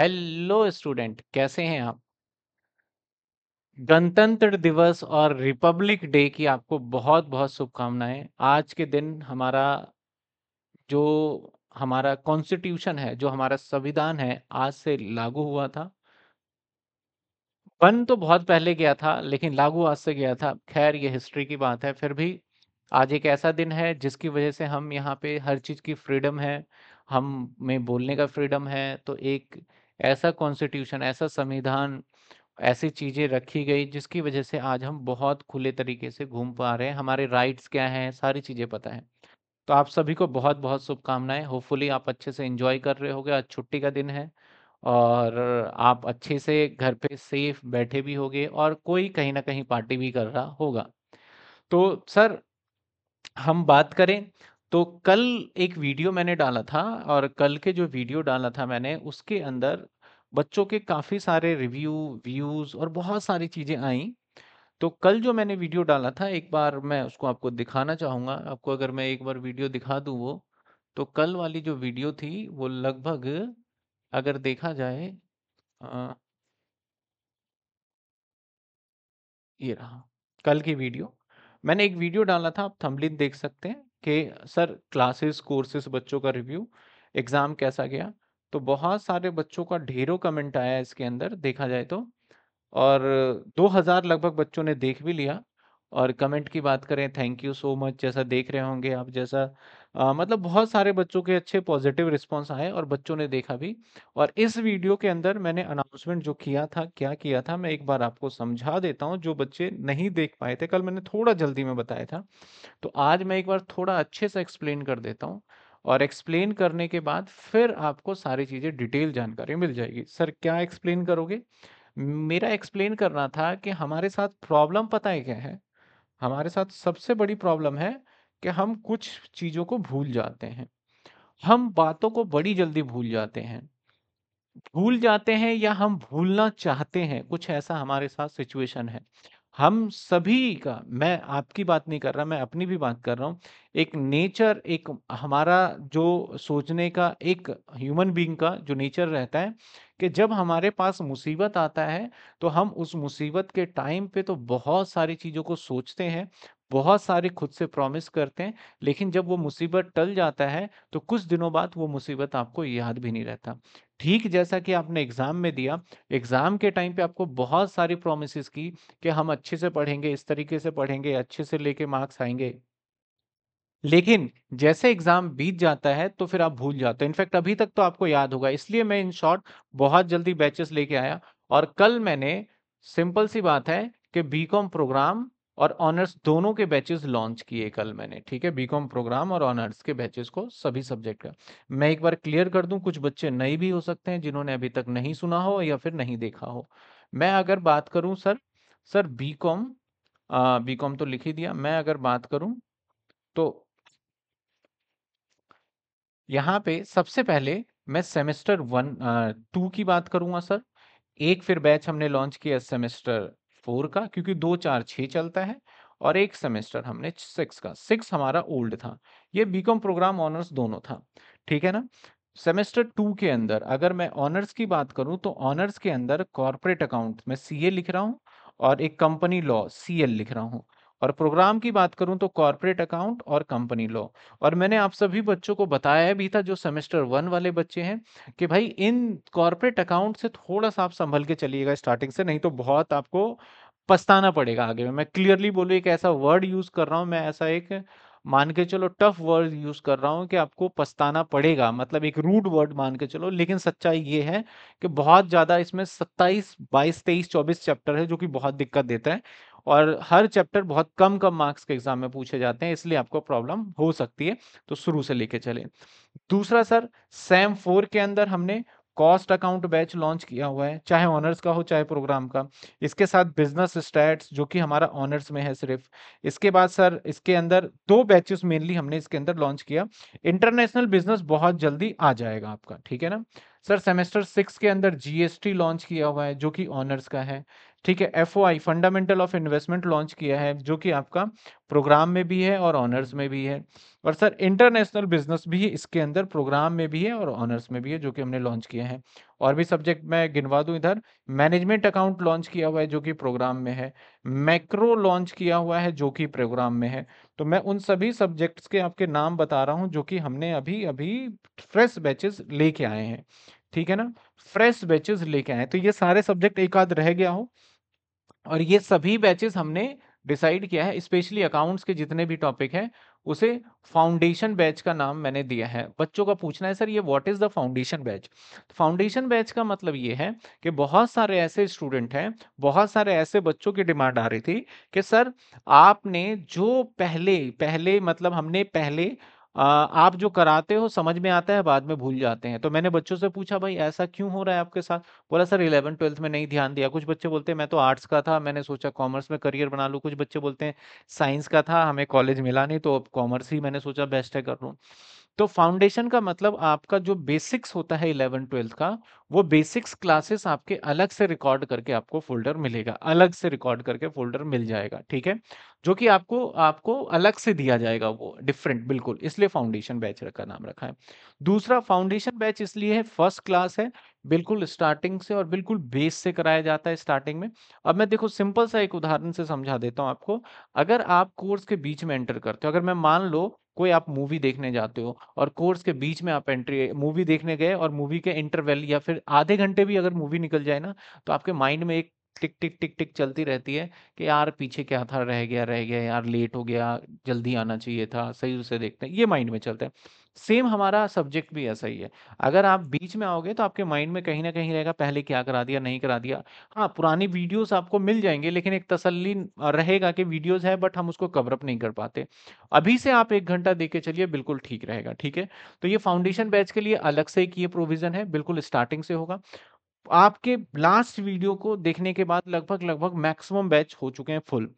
hello student कैसे हैं आप गणतंत्र दिवस और रिपब्लिक डे की आपको बहुत बहुत शुभकामनाएं आज के दिन हमारा जो हमारा कॉन्स्टिट्यूशन है जो हमारा संविधान है आज से लागू हुआ था बन तो बहुत पहले गया था लेकिन लागू आज से गया था खैर ये हिस्ट्री की बात है फिर भी आज एक ऐसा दिन है जिसकी वजह से हम यहाँ पे हर चीज़ की फ्रीडम है हम में बोलने का फ्रीडम है तो एक ऐसा कॉन्स्टिट्यूशन ऐसा संविधान ऐसी चीज़ें रखी गई जिसकी वजह से आज हम बहुत खुले तरीके से घूम पा रहे हैं हमारे राइट्स क्या हैं सारी चीज़ें पता है तो आप सभी को बहुत बहुत शुभकामनाएं होपफुली आप अच्छे से इंजॉय कर रहे होगे आज छुट्टी का दिन है और आप अच्छे से घर पे सेफ बैठे भी होगे और कोई कहीं ना कहीं पार्टी भी कर रहा होगा तो सर हम बात करें तो कल एक वीडियो मैंने डाला था और कल के जो वीडियो डाला था मैंने उसके अंदर बच्चों के काफ़ी सारे रिव्यू व्यूज़ और बहुत सारी चीज़ें आई तो कल जो मैंने वीडियो डाला था एक बार मैं उसको आपको दिखाना चाहूँगा आपको अगर मैं एक बार वीडियो दिखा दूँ वो तो कल वाली जो वीडियो थी वो लगभग अगर देखा जाए आ, ये रहा कल की वीडियो मैंने एक वीडियो डाला था आप थंबलिन देख सकते हैं कि सर क्लासेस कोर्सेस बच्चों का रिव्यू एग्ज़ाम कैसा गया तो बहुत सारे बच्चों का ढेरों कमेंट आया इसके अंदर देखा जाए तो और 2000 लगभग बच्चों ने देख भी लिया और कमेंट की बात करें थैंक यू सो मच जैसा देख रहे होंगे आप जैसा आ, मतलब बहुत सारे बच्चों के अच्छे पॉजिटिव रिस्पॉन्स आए और बच्चों ने देखा भी और इस वीडियो के अंदर मैंने अनाउंसमेंट जो किया था क्या किया था मैं एक बार आपको समझा देता हूँ जो बच्चे नहीं देख पाए थे कल मैंने थोड़ा जल्दी में बताया था तो आज मैं एक बार थोड़ा अच्छे से एक्सप्लेन कर देता हूँ और एक्सप्लेन करने के बाद फिर आपको सारी चीज़ें डिटेल जानकारी मिल जाएगी सर क्या एक्सप्लेन करोगे मेरा एक्सप्लेन करना था कि हमारे साथ प्रॉब्लम पता है क्या है हमारे साथ सबसे बड़ी प्रॉब्लम है कि हम कुछ चीज़ों को भूल जाते हैं हम बातों को बड़ी जल्दी भूल जाते हैं भूल जाते हैं या हम भूलना चाहते हैं कुछ ऐसा हमारे साथ सिचुएशन है हम सभी का मैं आपकी बात नहीं कर रहा मैं अपनी भी बात कर रहा हूँ एक नेचर एक हमारा जो सोचने का एक ह्यूमन बीइंग का जो नेचर रहता है कि जब हमारे पास मुसीबत आता है तो हम उस मुसीबत के टाइम पे तो बहुत सारी चीज़ों को सोचते हैं बहुत सारे खुद से प्रॉमिस करते हैं लेकिन जब वो मुसीबत टल जाता है तो कुछ दिनों बाद वो मुसीबत आपको याद भी नहीं रहता ठीक जैसा कि आपने एग्ज़ाम में दिया एग्ज़ाम के टाइम पे आपको बहुत सारी प्रोमिस की कि हम अच्छे से पढ़ेंगे इस तरीके से पढ़ेंगे अच्छे से लेके मार्क्स आएंगे लेकिन जैसे एग्जाम बीत जाता है तो फिर आप भूल जाते हो इनफैक्ट अभी तक तो आपको याद होगा इसलिए मैं इन शॉर्ट बहुत जल्दी बैचेस लेके आया और कल मैंने सिंपल सी बात है कि बीकॉम प्रोग्राम और ऑनर्स दोनों के बैचेस लॉन्च किए कल मैंने ठीक है बीकॉम प्रोग्राम और ऑनर्स के बैचेस को सभी सब्जेक्ट का मैं एक बार क्लियर कर दूं कुछ बच्चे नए भी हो सकते हैं जिन्होंने अभी तक नहीं सुना हो या फिर नहीं देखा हो मैं अगर बात करूं सर सर बीकॉम बीकॉम तो लिख ही दिया मैं अगर बात करूं तो यहाँ पे सबसे पहले मैं सेमेस्टर वन टू की बात करूंगा सर एक फिर बैच हमने लॉन्च किया सेमेस्टर फोर का क्योंकि दो चार छः चलता है और एक सेमेस्टर हमने सिक्स का सिक्स हमारा ओल्ड था ये बीकॉम प्रोग्राम ऑनर्स दोनों था ठीक है ना सेमेस्टर टू के अंदर अगर मैं ऑनर्स की बात करूं तो ऑनर्स के अंदर कॉरपोरेट अकाउंट में सी लिख रहा हूं और एक कंपनी लॉ सी लिख रहा हूं और प्रोग्राम की बात करूं तो कॉरपोरेट अकाउंट और कंपनी लॉ और मैंने आप सभी बच्चों को बताया भी था जो सेमेस्टर वन वाले बच्चे हैं कि भाई इन कॉरपोरेट अकाउंट से थोड़ा सा आप संभल के चलिएगा स्टार्टिंग से नहीं तो बहुत आपको पछताना पड़ेगा आगे में मैं क्लियरली बोलूँ एक ऐसा वर्ड यूज कर रहा हूँ मैं ऐसा एक मान के चलो टफ वर्ड यूज कर रहा हूँ कि आपको पछताना पड़ेगा मतलब एक रूड वर्ड मान के चलो लेकिन सच्चाई ये है कि बहुत ज्यादा इसमें 27, 22, 23, 24 चैप्टर है जो कि बहुत दिक्कत देता है और हर चैप्टर बहुत कम कम मार्क्स के एग्जाम में पूछे जाते हैं इसलिए आपको प्रॉब्लम हो सकती है तो शुरू से लेके चले दूसरा सर सैम फोर के अंदर हमने कॉस्ट अकाउंट बैच लॉन्च किया हुआ है चाहे ऑनर्स का हो चाहे प्रोग्राम का इसके साथ बिजनेस स्टैट्स जो कि हमारा ऑनर्स में है सिर्फ इसके बाद सर इसके अंदर दो बैचेस मेनली हमने इसके अंदर लॉन्च किया इंटरनेशनल बिजनेस बहुत जल्दी आ जाएगा आपका ठीक है ना सर सेमेस्टर सिक्स के अंदर जीएसटी लॉन्च किया हुआ है जो कि ऑनर्स का है ठीक है F fundamental of investment launch किया है जो कि आपका प्रोग्राम में भी है और ऑनर्स में भी है और सर इंटरनेशनल बिजनेस भी इसके अंदर प्रोग्राम में भी है और ऑनर्स में भी है जो कि हमने लॉन्च किया है और भी सब्जेक्ट मैं गिनवा दूं इधर मैनेजमेंट अकाउंट लॉन्च किया हुआ है जो कि प्रोग्राम में है मैक्रो लॉन्च किया हुआ है जो कि प्रोग्राम में है तो मैं उन सभी सब्जेक्ट्स के आपके नाम बता रहा हूँ जो कि हमने अभी अभी फ्रेश बैचेस लेके आए हैं ठीक है ना फ्रेश बैचेस लेके आए तो ये सारे सब्जेक्ट एक आध रह गया हो और ये सभी बैचेस हमने डिसाइड किया है स्पेशली अकाउंट्स के जितने भी टॉपिक हैं उसे फाउंडेशन बैच का नाम मैंने दिया है बच्चों का पूछना है सर ये what is the foundation batch foundation batch का मतलब ये है कि बहुत सारे ऐसे स्टूडेंट हैं बहुत सारे ऐसे बच्चों की डिमांड आ रही थी कि सर आपने जो पहले पहले मतलब हमने पहले आ, आप जो कराते हो समझ में आता है बाद में भूल जाते हैं तो मैंने बच्चों से पूछा भाई ऐसा क्यों हो रहा है आपके साथ बोला सर इलेवन ट्वेल्थ में नहीं ध्यान दिया कुछ बच्चे बोलते हैं मैं तो आर्ट्स का था मैंने सोचा कॉमर्स में करियर बना लूँ कुछ बच्चे बोलते हैं साइंस का था हमें कॉलेज मिला नहीं तो अब कॉमर्स ही मैंने सोचा बेस्ट है कर लूँ तो फाउंडेशन का मतलब आपका जो बेसिक्स होता है इलेवन ट्वेल्थ का वो बेसिक्स क्लासेस आपके अलग से रिकॉर्ड करके आपको फोल्डर मिलेगा अलग से रिकॉर्ड करके फोल्डर मिल जाएगा ठीक है जो कि आपको आपको अलग से दिया जाएगा वो डिफरेंट बिल्कुल इसलिए फाउंडेशन बैच का नाम रखा है दूसरा फाउंडेशन बैच इसलिए है फर्स्ट क्लास है बिल्कुल स्टार्टिंग से और बिल्कुल बेस से कराया जाता है स्टार्टिंग में अब मैं देखो सिंपल सा एक उदाहरण से समझा देता हूँ आपको अगर आप कोर्स के बीच में एंटर करते हो अगर मैं मान लो कोई आप मूवी देखने जाते हो और कोर्स के बीच में आप एंट्री मूवी देखने गए और मूवी के इंटरवल या फिर आधे घंटे भी अगर मूवी निकल जाए ना तो आपके माइंड में एक टिक टिक टिक टिक चलती रहती है कि यार पीछे क्या था रह गया रह गया यार लेट हो गया जल्दी आना चाहिए था सही उसे देखते हैं ये माइंड में चलता है सेम हमारा सब्जेक्ट भी ऐसा ही है अगर आप बीच में आओगे तो आपके माइंड में कहीं ना कहीं रहेगा पहले क्या करा दिया नहीं करा दिया हाँ पुरानी वीडियोस आपको मिल जाएंगे लेकिन एक तसल्ली रहेगा कि वीडियोस है बट हम उसको कवरअप नहीं कर पाते अभी से आप एक घंटा देके के चलिए बिल्कुल ठीक रहेगा ठीक है तो ये फाउंडेशन बैच के लिए अलग से एक ये प्रोविजन है बिल्कुल स्टार्टिंग से होगा आपके लास्ट वीडियो को देखने के बाद लगभग लगभग मैक्सिमम बैच हो चुके हैं फुल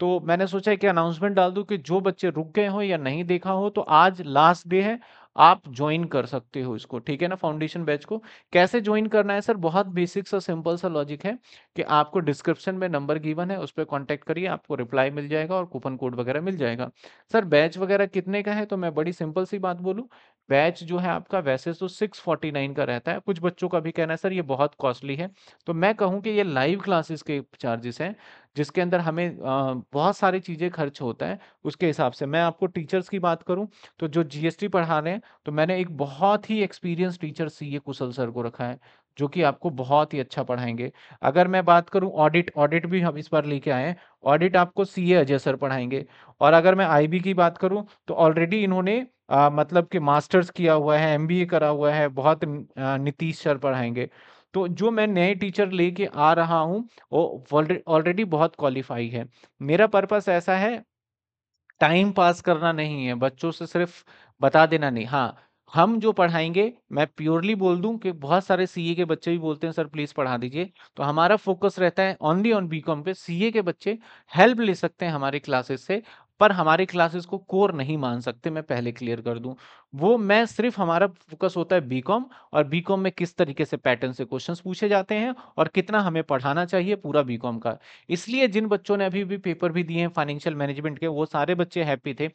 तो मैंने सोचा कि अनाउंसमेंट डाल दूं कि जो बच्चे रुक गए हो या नहीं देखा हो तो आज लास्ट डे है आप ज्वाइन कर सकते हो इसको ठीक है ना फाउंडेशन बैच को कैसे ज्वाइन करना है सर बहुत बेसिक सा सिंपल सा लॉजिक है कि आपको डिस्क्रिप्शन में नंबर गिवन है उस पर कॉन्टैक्ट करिए आपको रिप्लाई मिल जाएगा और कूपन कोड वगैरह मिल जाएगा सर बैच वगैरह कितने का है तो मैं बड़ी सिंपल सी बात बोलूँ बैच जो है आपका वैसे तो 649 का रहता है कुछ बच्चों का भी कहना है सर ये बहुत कॉस्टली है तो मैं कहूँ कि ये लाइव क्लासेस के चार्जेस हैं जिसके अंदर हमें बहुत सारी चीज़ें खर्च होता है उसके हिसाब से मैं आपको टीचर्स की बात करूं तो जो जीएसटी पढ़ा रहे हैं तो मैंने एक बहुत ही experience teacher C A Kushal sir को रखा है जो कि आपको बहुत ही अच्छा पढ़ाएंगे अगर मैं बात करूं ऑडिट ऑडिट भी हम इस बार लेके आए हैं ऑडिट आपको सी ए अजय सर पढ़ाएंगे और अगर मैं आईबी की बात करूं तो ऑलरेडी इन्होंने आ, मतलब कि मास्टर्स किया हुआ है एमबीए करा हुआ है बहुत नीतीश सर पढ़ाएंगे तो जो मैं नए टीचर लेके आ रहा हूँ वो ऑलरेडी बहुत क्वालिफाई है मेरा पर्पस ऐसा है टाइम पास करना नहीं है बच्चों से सिर्फ बता देना नहीं हाँ हम जो पढ़ाएंगे मैं प्योरली बोल दूं कि बहुत सारे सीए के बच्चे भी बोलते हैं सर प्लीज पढ़ा दीजिए तो हमारा फोकस रहता है ओनली ऑन बीकॉम पे सीए के बच्चे हेल्प ले सकते हैं हमारे क्लासेस से पर हमारे क्लासेस को कोर नहीं मान सकते मैं पहले क्लियर कर दूं वो मैं सिर्फ हमारा फोकस होता है बीकॉम और बीकॉम में किस तरीके से पैटर्न से क्वेश्चंस पूछे जाते हैं और कितना हमें पढ़ाना चाहिए पूरा बीकॉम का इसलिए जिन बच्चों ने अभी भी पेपर भी दिए हैं फाइनेंशियल मैनेजमेंट के वो सारे बच्चे हैप्पी थे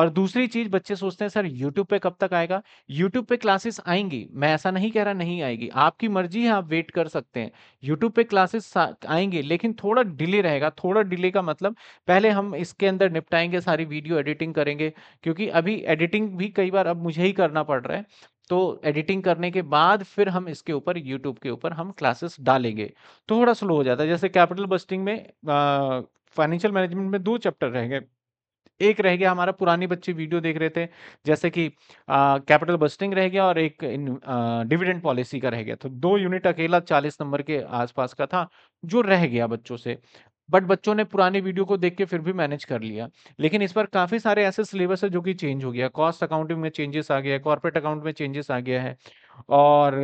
और दूसरी चीज बच्चे सोचते हैं सर यूट्यूब पे कब तक आएगा यूट्यूब पे क्लासेस आएंगी मैं ऐसा नहीं कह रहा नहीं आएगी आपकी मर्जी है आप वेट कर सकते हैं यूट्यूब पे क्लासेस आएंगे लेकिन थोड़ा डिले रहेगा थोड़ा डिले का मतलब पहले हम इसके अंदर निपटाएंगे सारी वीडियो एडिटिंग करेंगे क्योंकि अभी एडिटिंग भी कई बार अब मुझे ही करना पड़ रहा है तो एडिटिंग करने के बाद फिर हम इसके ऊपर यूट्यूब के ऊपर हम क्लासेस डालेंगे तो थोड़ा स्लो हो जाता है जैसे कैपिटल बस्टिंग में फाइनेंशियल मैनेजमेंट में दो चैप्टर रहेंगे एक रह गया हमारा पुरानी बच्चे वीडियो देख रहे थे जैसे कि कैपिटल बस्टिंग रह गया और एक डिविडेंड पॉलिसी का रह गया तो दो यूनिट अकेला चालीस नंबर के आसपास का था जो रह गया बच्चों से बट बच्चों ने पुराने वीडियो को देख के फिर भी मैनेज कर लिया लेकिन इस पर काफ़ी सारे ऐसे सिलेबस है जो कि चेंज हो गया कॉस्ट अकाउंटिंग में चेंजेस आ गया है कॉर्पोरेट अकाउंट में चेंजेस आ गया है और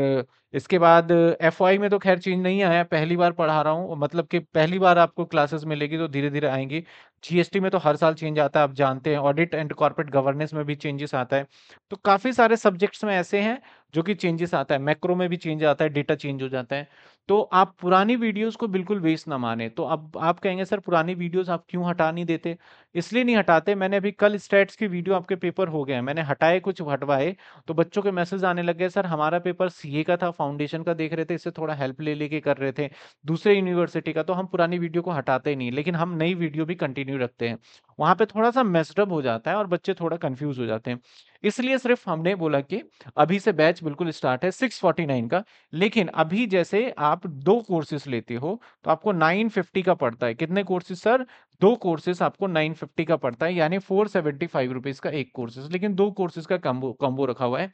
इसके बाद एफ में तो खैर चेंज नहीं आया पहली बार पढ़ा रहा हूँ मतलब कि पहली बार आपको क्लासेस मिलेगी तो धीरे धीरे आएंगी जी में तो हर साल चेंज आता है आप जानते हैं ऑडिट एंड कॉर्पोरेट गवर्नेंस में भी चेंजेस आता है तो काफ़ी सारे सब्जेक्ट्स में ऐसे हैं जो कि चेंजेस आता है मैक्रो में भी चेंज आता है डेटा चेंज हो जाता है तो आप पुरानी वीडियोज को बिल्कुल वेस्ट ना माने तो अब आप कहेंगे सर पुरानी वीडियोज आप क्यों हटा नहीं देते इसलिए नहीं हटाते मैंने अभी कल स्टेट्स की वीडियो आपके पेपर हो गए हैं मैंने हटाए कुछ हटवाए तो बच्चों के मैसेज आने लग गए सर हमारा पेपर सीए का था फाउंडेशन का देख रहे थे इससे थोड़ा हेल्प ले लेके कर रहे थे दूसरे यूनिवर्सिटी का तो हम पुरानी वीडियो को हटाते नहीं लेकिन हम नई वीडियो भी कंटिन्यू रखते हैं वहाँ पे थोड़ा सा मेस्डअप हो जाता है और बच्चे थोड़ा कन्फ्यूज हो जाते हैं इसलिए सिर्फ हमने बोला कि अभी से बैच बिल्कुल स्टार्ट है 649 का लेकिन अभी जैसे आप दो कोर्सेस लेते हो तो आपको 950 का पड़ता है कितने कोर्सेज सर दो कोर्सेज आपको 950 का पड़ता है यानी फोर सेवेंटी फाइव रुपीज का एक कोर्सेज लेकिन दो कोर्सेज का कम्बो कम्बो रखा हुआ है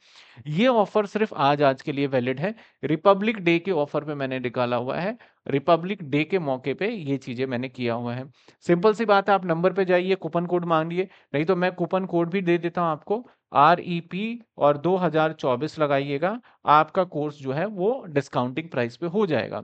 ये ऑफर सिर्फ आज आज के लिए वैलिड है रिपब्लिक डे के ऑफर पे मैंने निकाला हुआ है रिपब्लिक डे के मौके पे ये चीज़ें मैंने किया हुआ है सिंपल सी बात है आप नंबर पे जाइए कूपन कोड मांग लिए नहीं तो मैं कूपन कोड भी दे देता हूँ आपको आर ई पी और 2024 लगाइएगा आपका कोर्स जो है वो डिस्काउंटिंग प्राइस पे हो जाएगा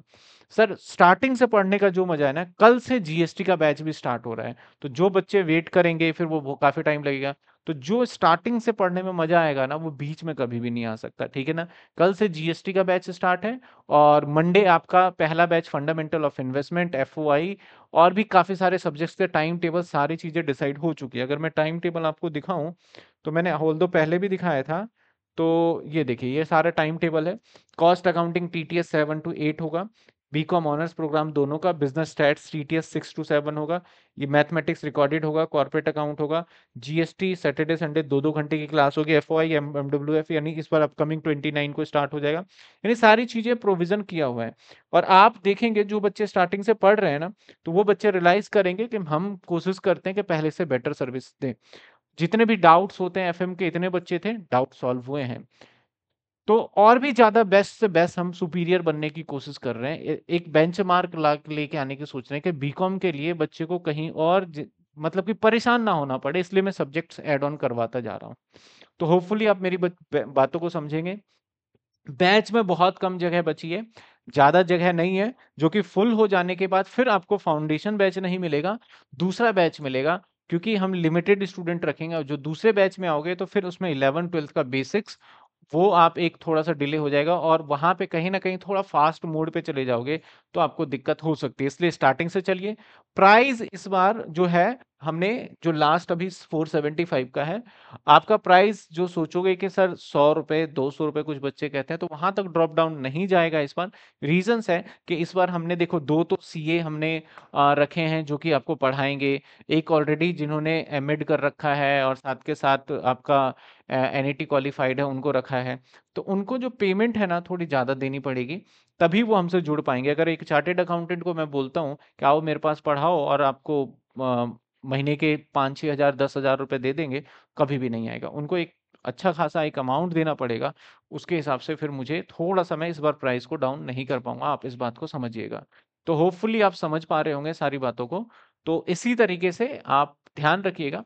सर स्टार्टिंग से पढ़ने का जो मजा है ना कल से जीएसटी का बैच भी स्टार्ट हो रहा है तो जो बच्चे वेट करेंगे फिर वो काफी टाइम लगेगा तो जो स्टार्टिंग से पढ़ने में मजा आएगा ना वो बीच में कभी भी नहीं आ सकता ठीक है ना कल से जीएसटी का बैच स्टार्ट है और मंडे आपका पहला batch fundamental of investment F और भी काफ़ी सारे सब्जेक्ट्स के टाइम टेबल सारी चीज़ें डिसाइड हो चुकी है अगर मैं टाइम टेबल आपको दिखाऊं तो मैंने होल दो पहले भी दिखाया था तो ये देखिए ये सारा टाइम टेबल है cost accounting T T S seven two eight होगा बी कॉम ऑनर्स प्रोग्राम दोनों का business stats T T S six two seven होगा ये मैथमेटिक्स रिकॉर्डेड होगा कॉर्पोरेट अकाउंट होगा जीएसटी सैटरडे संडे दो दो घंटे की क्लास होगी F O I M W F यानी इस बार अपकमिंग ट्वेंटी नाइन को स्टार्ट हो जाएगा यानी सारी चीज़ें प्रोविजन किया हुआ है और आप देखेंगे जो बच्चे स्टार्टिंग से पढ़ रहे हैं ना तो वो बच्चे रियलाइज करेंगे कि हम कोशिश करते हैं कि पहले से बेटर सर्विस दें जितने भी डाउट्स होते हैं एफ के इतने बच्चे थे डाउट सॉल्व हुए हैं तो और भी ज़्यादा बेस्ट से बेस्ट हम सुपीरियर बनने की कोशिश कर रहे हैं एक बेंच ला लेके आने की सोच रहे हैं कि बीकॉम के लिए बच्चे को कहीं और ज- मतलब कि परेशान ना होना पड़े इसलिए मैं सब्जेक्ट्स एड ऑन करवाता जा रहा हूँ तो होपफुली आप मेरी बत- बातों को समझेंगे बैच में बहुत कम जगह बची है ज़्यादा जगह नहीं है जो कि फुल हो जाने के बाद फिर आपको फाउंडेशन बैच नहीं मिलेगा दूसरा बैच मिलेगा क्योंकि हम लिमिटेड स्टूडेंट रखेंगे और जो दूसरे बैच में आओगे तो फिर उसमें इलेवन ट्वेल्थ का बेसिक्स वो आप एक थोड़ा सा डिले हो जाएगा और वहाँ पे कहीं ना कहीं थोड़ा फास्ट मोड पे चले जाओगे तो आपको दिक्कत हो सकती है इसलिए स्टार्टिंग से चलिए प्राइस इस बार जो है हमने जो लास्ट अभी 475 का है आपका प्राइस जो सोचोगे कि सर सौ रुपये दो सौ रुपये कुछ बच्चे कहते हैं तो वहां तक ड्रॉप डाउन नहीं जाएगा इस बार रीजंस है कि इस बार हमने देखो दो तो सीए हमने रखे हैं जो कि आपको पढ़ाएंगे एक ऑलरेडी जिन्होंने एम कर रखा है और साथ के साथ आपका एन क्वालिफाइड e है उनको रखा है तो उनको जो पेमेंट है ना थोड़ी ज़्यादा देनी पड़ेगी तभी वो हमसे जुड़ पाएंगे अगर एक चार्टेड अकाउंटेंट को मैं बोलता हूँ कि आओ मेरे पास पढ़ाओ और आपको महीने के पाँच छः हज़ार दस हज़ार रुपये दे देंगे कभी भी नहीं आएगा उनको एक अच्छा खासा एक अमाउंट देना पड़ेगा उसके हिसाब से फिर मुझे थोड़ा सा मैं इस बार प्राइस को डाउन नहीं कर पाऊंगा आप इस बात को समझिएगा तो होपफुली आप समझ पा रहे होंगे सारी बातों को तो इसी तरीके से आप ध्यान रखिएगा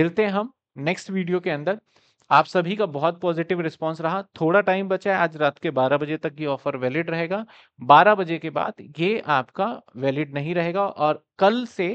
मिलते हैं हम नेक्स्ट वीडियो के अंदर आप सभी का बहुत पॉजिटिव रिस्पांस रहा थोड़ा टाइम बचा है आज रात के 12 बजे तक ये ऑफर वैलिड रहेगा 12 बजे के बाद ये आपका वैलिड नहीं रहेगा और कल से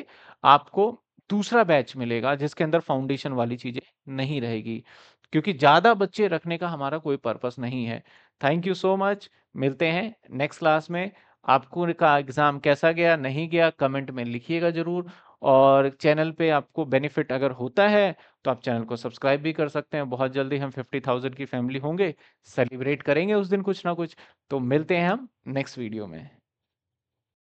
आपको दूसरा बैच मिलेगा जिसके अंदर फाउंडेशन वाली चीजें नहीं रहेगी क्योंकि ज़्यादा बच्चे रखने का हमारा कोई पर्पस नहीं है थैंक यू सो मच मिलते हैं नेक्स्ट क्लास में आपको का एग्ज़ाम कैसा गया नहीं गया कमेंट में लिखिएगा ज़रूर और चैनल पे आपको बेनिफिट अगर होता है तो आप चैनल को सब्सक्राइब भी कर सकते हैं बहुत जल्दी हम 50,000 की फैमिली होंगे सेलिब्रेट करेंगे उस दिन कुछ ना कुछ तो मिलते हैं हम नेक्स्ट वीडियो में